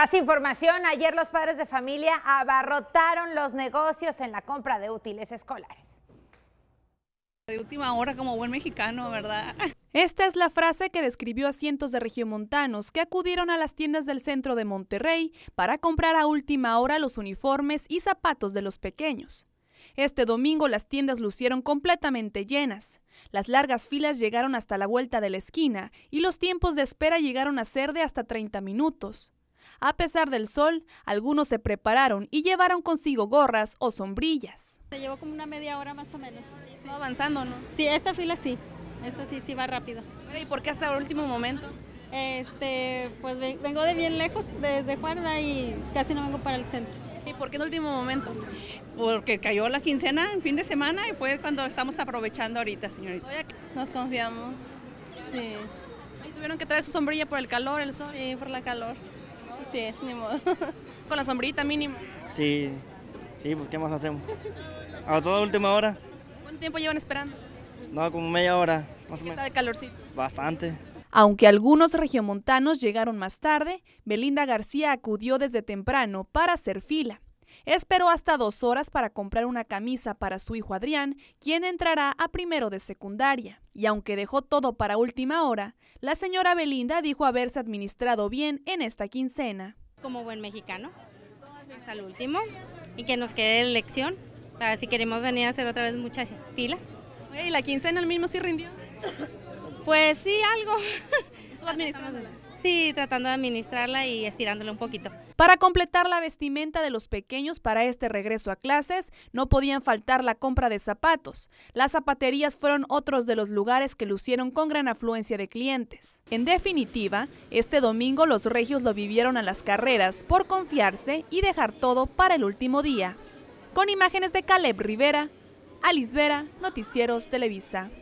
Más información, ayer los padres de familia abarrotaron los negocios en la compra de útiles escolares. De última hora como buen mexicano, ¿verdad? Esta es la frase que describió a cientos de regiomontanos que acudieron a las tiendas del centro de Monterrey para comprar a última hora los uniformes y zapatos de los pequeños. Este domingo las tiendas lucieron completamente llenas. Las largas filas llegaron hasta la vuelta de la esquina y los tiempos de espera llegaron a ser de hasta 30 minutos. A pesar del sol, algunos se prepararon y llevaron consigo gorras o sombrillas. Se llevó como una media hora más o menos. Sí. avanzando, ¿no? Sí, esta fila sí, esta sí, sí va rápido. ¿Y por qué hasta el último momento? Este, pues vengo de bien lejos, desde Juana y casi no vengo para el centro. ¿Y por qué en el último momento? Porque cayó la quincena en fin de semana y fue cuando estamos aprovechando ahorita, señorita. Nos confiamos. Sí. ¿Y tuvieron que traer su sombrilla por el calor, el sol? Sí, por la calor. Sí, es, ni modo. Con la sombrita mínimo. Sí, sí, pues ¿qué más hacemos? A toda última hora. ¿Cuánto tiempo llevan esperando? No, como media hora, más o menos. ¿Está de calorcito? Bastante. Aunque algunos regiomontanos llegaron más tarde, Belinda García acudió desde temprano para hacer fila. Esperó hasta dos horas para comprar una camisa para su hijo Adrián, quien entrará a primero de secundaria. Y aunque dejó todo para última hora, la señora Belinda dijo haberse administrado bien en esta quincena. Como buen mexicano, hasta el último, y que nos quede lección. para si queremos venir a hacer otra vez mucha fila. ¿Y la quincena el mismo sí rindió? Pues sí, algo. Sí, tratando de administrarla y estirándola un poquito. Para completar la vestimenta de los pequeños para este regreso a clases, no podían faltar la compra de zapatos. Las zapaterías fueron otros de los lugares que lucieron con gran afluencia de clientes. En definitiva, este domingo los regios lo vivieron a las carreras por confiarse y dejar todo para el último día. Con imágenes de Caleb Rivera, Alice Vera, Noticieros Televisa.